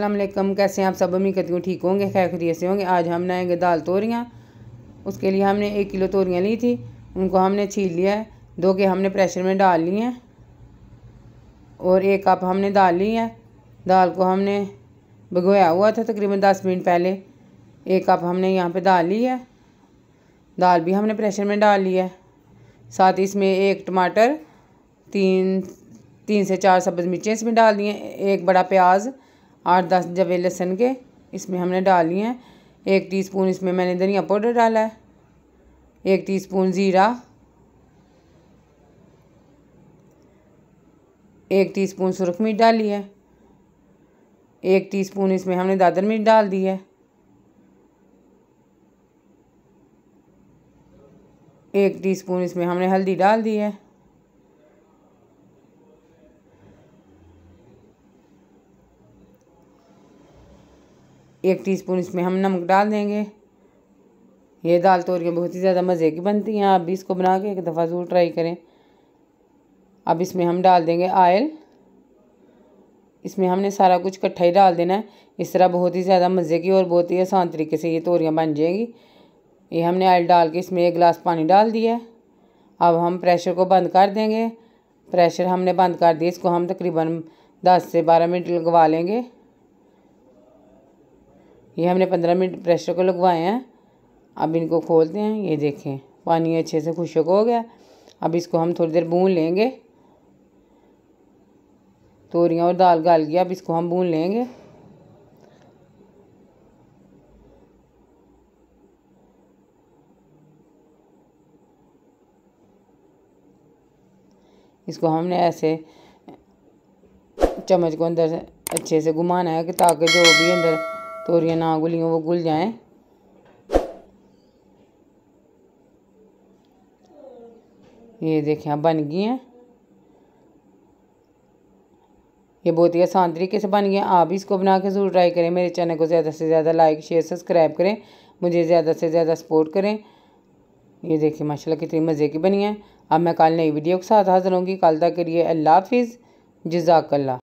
असलम कैसे हैं आप सब अम्मी कहती हूँ ठीक होंगे खैर से होंगे आज हम बनाएंगे दाल तोरियाँ उसके लिए हमने एक किलो तोरियाँ ली थी उनको हमने छील लिया है दो के हमने प्रेशर में डाल ली हैं और एक कप हमने दाल ली है दाल को हमने भगोया हुआ था तकरीबन दस मिनट पहले एक कप हमने यहाँ पे दाल ली है दाल भी हमने प्रेशर में डाल ली है साथ ही इसमें एक टमाटर तीन तीन से चार सब्ज़ मिर्चें इसमें डाल दिए एक बड़ा प्याज आठ दस जवे लहसुन के इसमें हमने डाल लिए हैं एक टीस्पून इसमें मैंने धनिया पाउडर डाला है एक टीस्पून ज़ीरा एक टीस्पून सुरख मिर्च डाली है एक टीस्पून इसमें हमने दादर मिर्च डाल दी है एक टीस्पून इसमें हमने हल्दी डाल दी है एक टीस्पून इसमें हम नमक डाल देंगे ये दाल तोरियाँ के बहुत ही ज़्यादा मज़े की बनती हैं आप भी इसको बना के एक दफ़ा ज़रूर ट्राई करें अब इसमें हम डाल देंगे आयल इसमें हमने सारा कुछ इकट्ठा ही डाल देना है इस तरह बहुत ही ज़्यादा मज़े की और बहुत ही आसान तरीके से ये तोरियाँ बन जाएंगी ये हमने आयल डाल के इसमें एक गिलास पानी डाल दिया अब हम प्रेशर को बंद कर देंगे प्रेशर हमने बंद कर दिया इसको हम तकरीबन दस से बारह मिनट लगवा लेंगे ये हमने पंद्रह मिनट प्रेशर को लगवाए हैं अब इनको खोलते हैं ये देखें पानी अच्छे से खुशक हो गया अब इसको हम थोड़ी देर भून लेंगे तोरियाँ और दाल गाल गया अब इसको हम भून लेंगे इसको हमने ऐसे चम्मच को अंदर अच्छे से घुमाना है कि ताकि जो भी अंदर तोरियाँ ना घुल वो गुल जाएं ये देखें बन गई हैं ये बहुत ही आसान तरीके से बन गया आप इसको बना के ज़रूर ट्राई करें मेरे चैनल को ज़्यादा से ज़्यादा लाइक शेयर सब्सक्राइब करें मुझे ज़्यादा से ज़्यादा सपोर्ट करें ये देखिए माशाल्लाह कितनी मज़े की बनी है अब मैं कल नई वीडियो के साथ हाजिर होंगी कल तक के लिए अल्लाह हाफिज़ जजाकल्ला